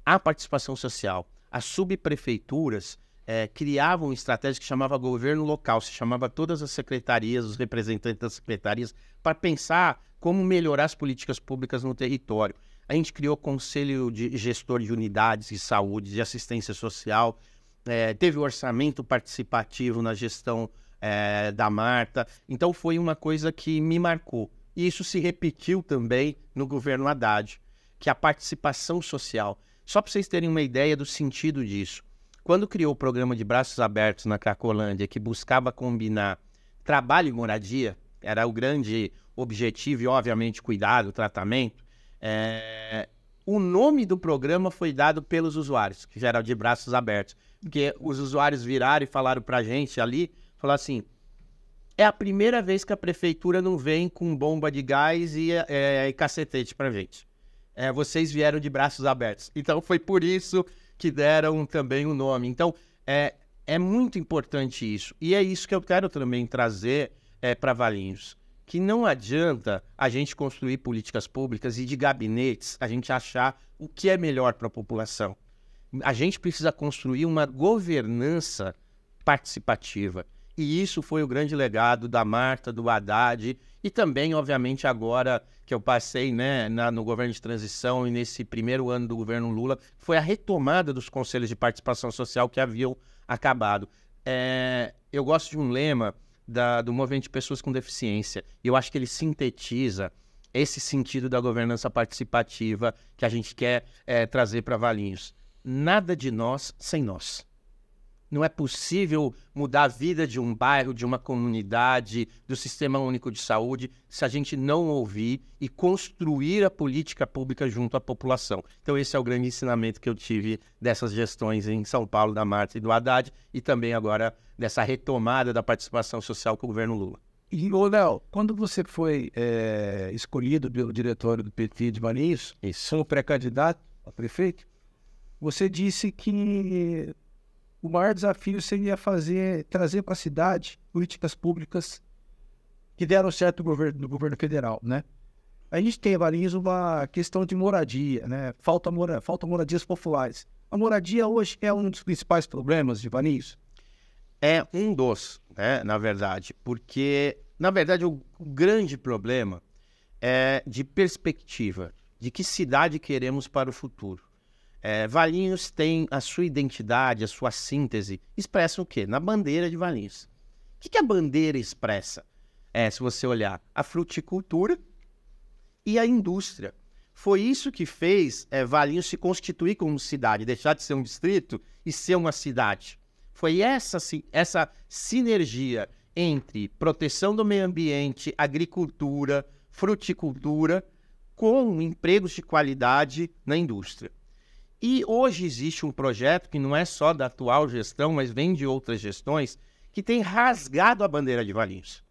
A participação social. As subprefeituras é, criavam estratégias que chamava governo local, se chamava todas as secretarias, os representantes das secretarias, para pensar como melhorar as políticas públicas no território. A gente criou conselho de gestor de unidades de saúde, de assistência social, é, teve o orçamento participativo na gestão é, da Marta. Então foi uma coisa que me marcou. E isso se repetiu também no governo Haddad, que a participação social. Só para vocês terem uma ideia do sentido disso. Quando criou o programa de braços abertos na Cracolândia, que buscava combinar trabalho e moradia, era o grande objetivo e, obviamente, cuidado, tratamento, é... o nome do programa foi dado pelos usuários, que já era de braços abertos. Porque os usuários viraram e falaram para a gente ali, falaram assim, é a primeira vez que a prefeitura não vem com bomba de gás e, é, e cacetete para gente. É, vocês vieram de braços abertos. Então foi por isso que deram também o nome. Então é, é muito importante isso. E é isso que eu quero também trazer é, para Valinhos. Que não adianta a gente construir políticas públicas e de gabinetes a gente achar o que é melhor para a população. A gente precisa construir uma governança participativa e isso foi o grande legado da Marta, do Haddad e também, obviamente, agora que eu passei né, na, no governo de transição e nesse primeiro ano do governo Lula, foi a retomada dos conselhos de participação social que haviam acabado. É, eu gosto de um lema da, do movimento de pessoas com deficiência e eu acho que ele sintetiza esse sentido da governança participativa que a gente quer é, trazer para Valinhos. Nada de nós sem nós. Não é possível mudar a vida de um bairro, de uma comunidade, do sistema único de saúde, se a gente não ouvir e construir a política pública junto à população. Então, esse é o grande ensinamento que eu tive dessas gestões em São Paulo, da Marta e do Haddad, e também agora dessa retomada da participação social com o governo Lula. E, Léo, quando você foi é, escolhido pelo diretório do PT de Marinhos, sou pré-candidato a prefeito, você disse que o maior desafio seria fazer, trazer para a cidade políticas públicas que deram certo no governo, governo federal, né? A gente tem, Valinhos, uma questão de moradia, né? Falta, mora, falta moradias populares. A moradia hoje é um dos principais problemas de Valinhos? É, é um dos, né, na verdade, porque, na verdade, o grande problema é de perspectiva, de que cidade queremos para o futuro. É, Valinhos tem a sua identidade, a sua síntese. Expressa o quê? Na bandeira de Valinhos. O que, que a bandeira expressa? É, se você olhar, a fruticultura e a indústria. Foi isso que fez é, Valinhos se constituir como cidade, deixar de ser um distrito e ser uma cidade. Foi essa, essa sinergia entre proteção do meio ambiente, agricultura, fruticultura, com empregos de qualidade na indústria. E hoje existe um projeto que não é só da atual gestão, mas vem de outras gestões, que tem rasgado a bandeira de Valinhos.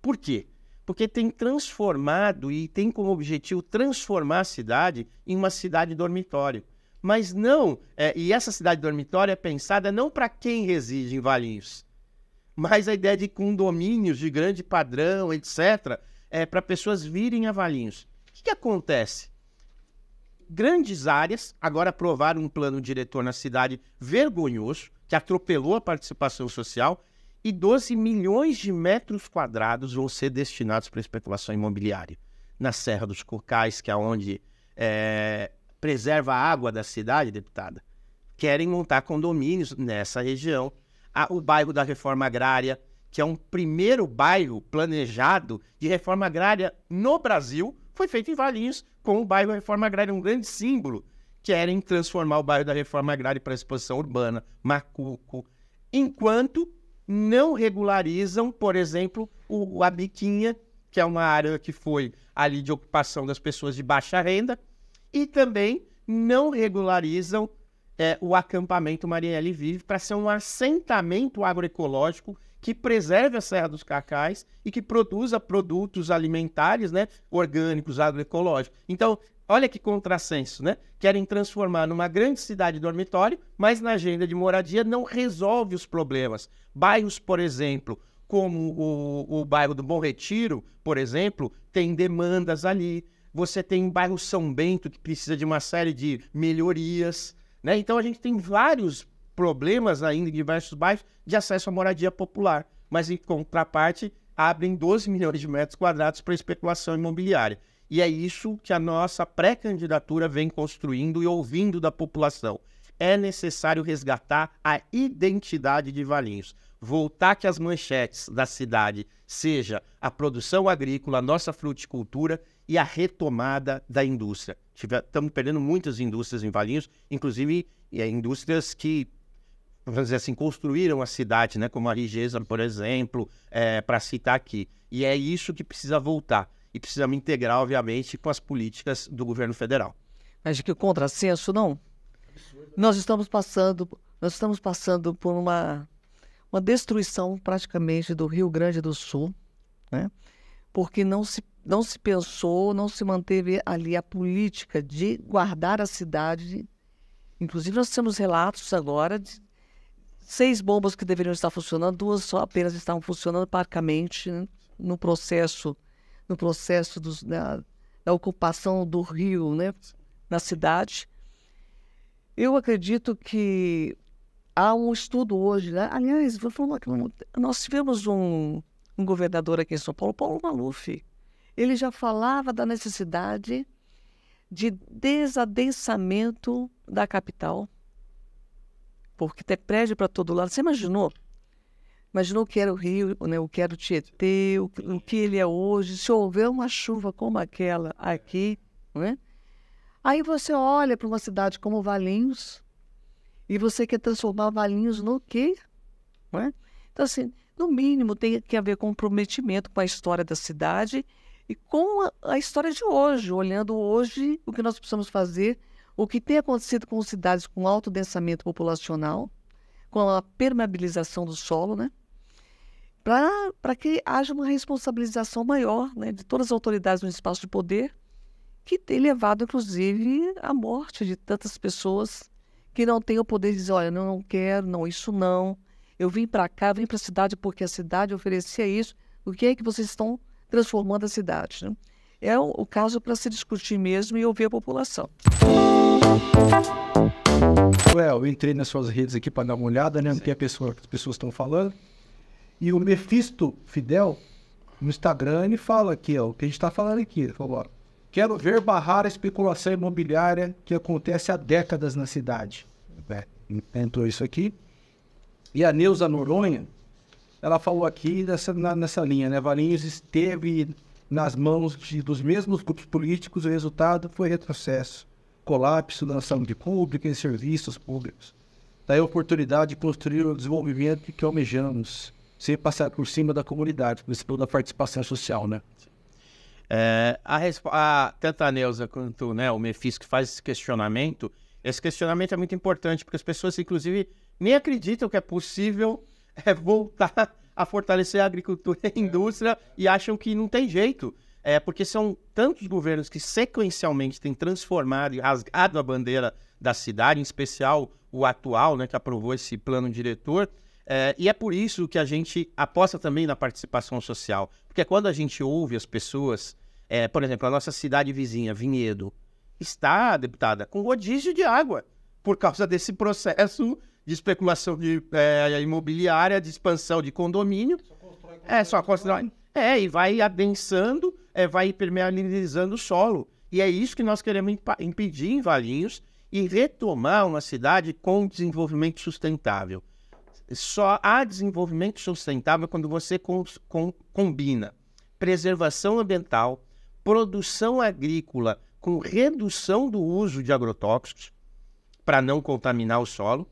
Por quê? Porque tem transformado e tem como objetivo transformar a cidade em uma cidade dormitório. Mas não, é, e essa cidade dormitório é pensada não para quem reside em Valinhos, mas a ideia de condomínios de grande padrão, etc., é para pessoas virem a Valinhos. O que, que acontece? grandes áreas agora aprovaram um plano diretor na cidade vergonhoso, que atropelou a participação social, e 12 milhões de metros quadrados vão ser destinados para especulação imobiliária. Na Serra dos Cocais, que é onde é, preserva a água da cidade, deputada, querem montar condomínios nessa região. o bairro da reforma agrária, que é um primeiro bairro planejado de reforma agrária no Brasil, foi feito em Valinhos com o bairro Reforma Agrária, um grande símbolo. Querem transformar o bairro da Reforma Agrária para expansão urbana, Macuco, enquanto não regularizam, por exemplo, o, o Abiquinha, que é uma área que foi ali de ocupação das pessoas de baixa renda, e também não regularizam é, o acampamento Marielle Vive para ser um assentamento agroecológico que preserve a Serra dos Cacais e que produza produtos alimentares né, orgânicos, agroecológicos. Então, olha que contrassenso, né? Querem transformar numa grande cidade dormitório, mas na agenda de moradia não resolve os problemas. Bairros, por exemplo, como o, o bairro do Bom Retiro, por exemplo, tem demandas ali. Você tem o bairro São Bento, que precisa de uma série de melhorias. Né? Então a gente tem vários problemas ainda em diversos bairros de acesso à moradia popular, mas em contraparte abrem 12 milhões de metros quadrados para especulação imobiliária. E é isso que a nossa pré-candidatura vem construindo e ouvindo da população. É necessário resgatar a identidade de Valinhos, voltar que as manchetes da cidade seja a produção agrícola, a nossa fruticultura e a retomada da indústria. Estamos perdendo muitas indústrias em Valinhos, inclusive é, indústrias que, vamos dizer assim, construíram a cidade, né? como a Rigeza, por exemplo, é, eh, para citar aqui. E é isso que precisa voltar. E precisamos integrar, obviamente, com as políticas do governo federal. Mas que contrassenso, não? Nós estamos passando, nós estamos passando por uma, uma destruição praticamente do Rio Grande do Sul, né? porque não se não se pensou, não se manteve ali a política de guardar a cidade. Inclusive, nós temos relatos agora de seis bombas que deveriam estar funcionando, duas só apenas estavam funcionando parcamente né? no processo, no processo dos, da, da ocupação do rio né? na cidade. Eu acredito que há um estudo hoje, né? aliás, vou falar, nós tivemos um, um governador aqui em São Paulo, Paulo Maluf, ele já falava da necessidade de desadensamento da capital, porque tem prédio para todo lado. Você imaginou? Imaginou o que era o Rio, né? o que era o Tietê, o, o que ele é hoje. Se houver uma chuva como aquela aqui, né? aí você olha para uma cidade como Valinhos e você quer transformar Valinhos no quê? Né? Então, assim, no mínimo tem que haver comprometimento com a história da cidade e com a, a história de hoje, olhando hoje o que nós precisamos fazer, o que tem acontecido com cidades com alto densamento populacional, com a permeabilização do solo, né? para que haja uma responsabilização maior né, de todas as autoridades no espaço de poder, que tem levado, inclusive, à morte de tantas pessoas que não têm o poder de dizer, olha, não, não quero, não, isso não, eu vim para cá, vim para a cidade porque a cidade oferecia isso, o que é que vocês estão transformando a cidade, Né? É o, caso para se discutir mesmo e ouvir a população. Well, eu entrei nas suas redes aqui para dar uma olhada, né? o Que a pessoa, as pessoas estão falando. E o Mephisto Fidel, no Instagram, ele fala aqui, ó, o que a gente está falando aqui. Ele falou, ó, quero ver barrar a especulação imobiliária que acontece há décadas na cidade. É, entrou isso aqui. E a Neuza Noronha, ela falou aqui nessa, na, nessa linha, né? Valinhos esteve nas mãos de, dos mesmos grupos políticos, o resultado foi retrocesso, colapso na saúde pública e serviços públicos. Daí a oportunidade de construir o desenvolvimento que almejamos, sem passar por cima da comunidade, principalmente da participação social, né? É, a, a, tanto a Neuza quanto né, o Mefis que faz esse questionamento, esse questionamento é muito importante, porque as pessoas, inclusive, nem acreditam que é possível é voltar a fortalecer a agricultura e a é. indústria e acham que não tem jeito. É porque são tantos governos que sequencialmente têm transformado e rasgado a bandeira da cidade, em especial o atual, né, que aprovou esse plano diretor. É, e é por isso que a gente aposta também na participação social. Porque quando a gente ouve as pessoas, é, por exemplo, a nossa cidade vizinha, Vinhedo, está, deputada, com rodízio de água por causa desse processo de especulação de, é, imobiliária, de expansão de condomínio. Só constrói, é, só constrói. É, e vai adensando, é, vai impermeabilizando o solo. E é isso que nós queremos imp impedir em Valinhos e retomar uma cidade com desenvolvimento sustentável. Só há desenvolvimento sustentável quando você com, combina preservação ambiental, produção agrícola com redução do uso de agrotóxicos para não contaminar o solo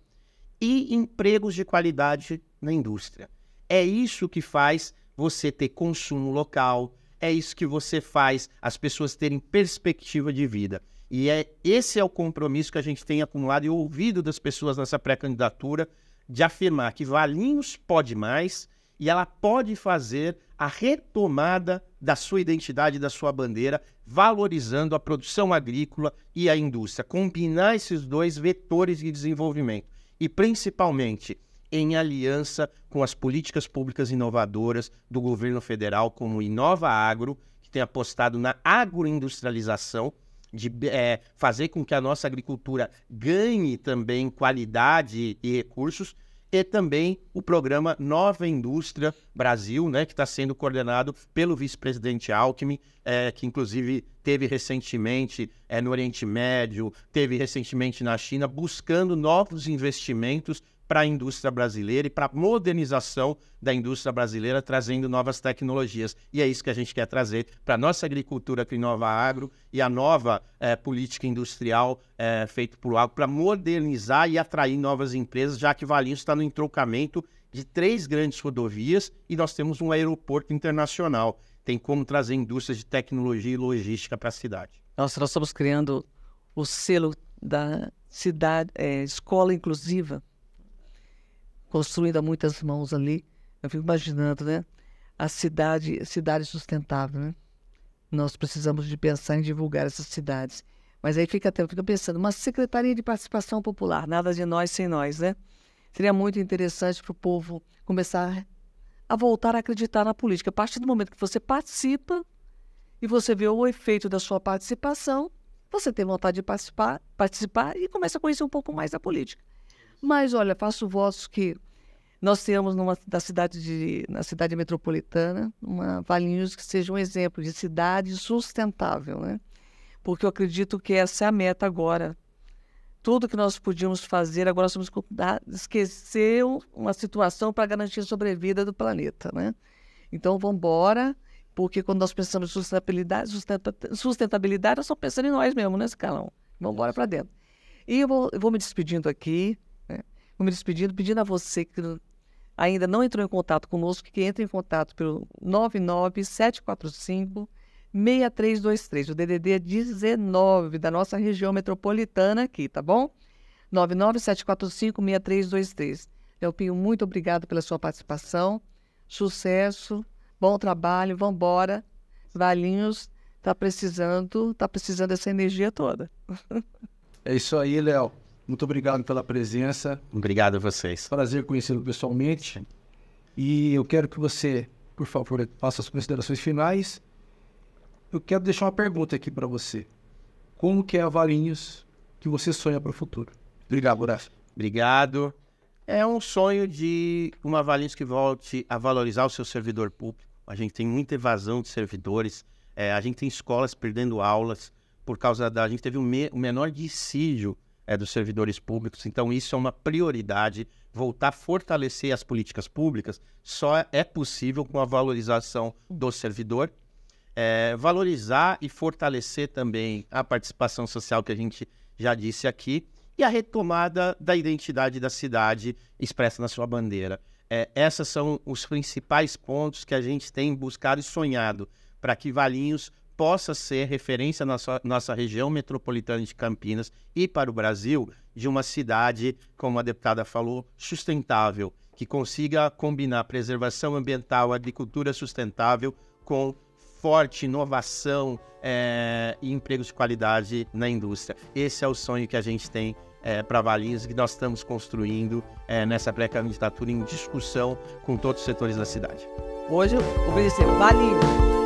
e empregos de qualidade na indústria. É isso que faz você ter consumo local, é isso que você faz as pessoas terem perspectiva de vida. E é esse é o compromisso que a gente tem acumulado e ouvido das pessoas nessa pré-candidatura de afirmar que Valinhos pode mais e ela pode fazer a retomada da sua identidade, da sua bandeira, valorizando a produção agrícola e a indústria. Combinar esses dois vetores de desenvolvimento e principalmente em aliança com as políticas públicas inovadoras do governo federal, como o Inova Agro, que tem apostado na agroindustrialização, de é, fazer com que a nossa agricultura ganhe também qualidade e recursos, e também o programa Nova Indústria Brasil, né, que está sendo coordenado pelo vice-presidente Alckmin, é, que inclusive teve recentemente é, no Oriente Médio, teve recentemente na China, buscando novos investimentos para a indústria brasileira e para a modernização da indústria brasileira, trazendo novas tecnologias. E é isso que a gente quer trazer para a nossa agricultura que nova agro e a nova eh, política industrial eh, feita por agro para modernizar e atrair novas empresas, já que Valinhos está no entrocamento de três grandes rodovias e nós temos um aeroporto internacional. Tem como trazer indústrias de tecnologia e logística para a cidade. Nossa, nós estamos criando o selo da cidade, eh, é, escola inclusiva Construindo a muitas mãos ali. Eu fico imaginando, né? A cidade, cidade sustentável, né? Nós precisamos de pensar em divulgar essas cidades. Mas aí fica até, fica pensando, uma secretaria de participação popular, nada de nós sem nós, né? Seria muito interessante para o povo começar a voltar a acreditar na política. A partir do momento que você participa e você vê o efeito da sua participação, você tem vontade de participar, participar e começa a conhecer um pouco mais da política. Mas, olha, faço votos que nós temos numa, na, cidade de, na cidade metropolitana uma Valinhos que seja um exemplo de cidade sustentável, né? Porque eu acredito que essa é a meta agora. Tudo que nós podíamos fazer, agora somos temos esquecer uma situação para garantir a sobrevida do planeta, né? Então, vamos embora, porque quando nós pensamos em sustentabilidade, sustentabilidade, nós só pensamos em nós mesmos, né, Escalão? Vamos embora para dentro. E eu vou, eu vou me despedindo aqui como eles pedindo, pedindo a você que ainda não entrou em contato conosco, que entre em contato pelo 99745 6323, o DDD 19 é da nossa região metropolitana aqui, tá bom? 99745 6323. Leopinho, muito obrigado pela sua participação. Sucesso, bom trabalho, vamos embora. Valinhos está precisando, tá precisando dessa energia toda. é isso aí, Léo. Muito obrigado pela presença. Obrigado a vocês. Prazer conhecê-lo pessoalmente. E eu quero que você, por favor, faça as considerações finais. Eu quero deixar uma pergunta aqui para você. Como que é a Valinhos que você sonha para o futuro? Obrigado, Horácio. Obrigado. É um sonho de uma Valinhos que volte a valorizar o seu servidor público. A gente tem muita evasão de servidores. É, a gente tem escolas perdendo aulas por causa da... A gente teve o, me... o menor dissídio é, dos servidores públicos. Então, isso é uma prioridade. Voltar a fortalecer as políticas públicas só é possível com a valorização do servidor. É, valorizar e fortalecer também a participação social que a gente já disse aqui e a retomada da identidade da cidade expressa na sua bandeira. É, essas são os principais pontos que a gente tem buscado e sonhado para que Valinhos possa ser referência na sua, nossa região metropolitana de Campinas e para o Brasil de uma cidade, como a deputada falou, sustentável, que consiga combinar preservação ambiental, agricultura sustentável com forte inovação é, e empregos de qualidade na indústria. Esse é o sonho que a gente tem é, eh, para Valinhos, que nós estamos construindo é, nessa pré-candidatura em discussão com todos os setores da cidade. Hoje, obedecer Valinhos.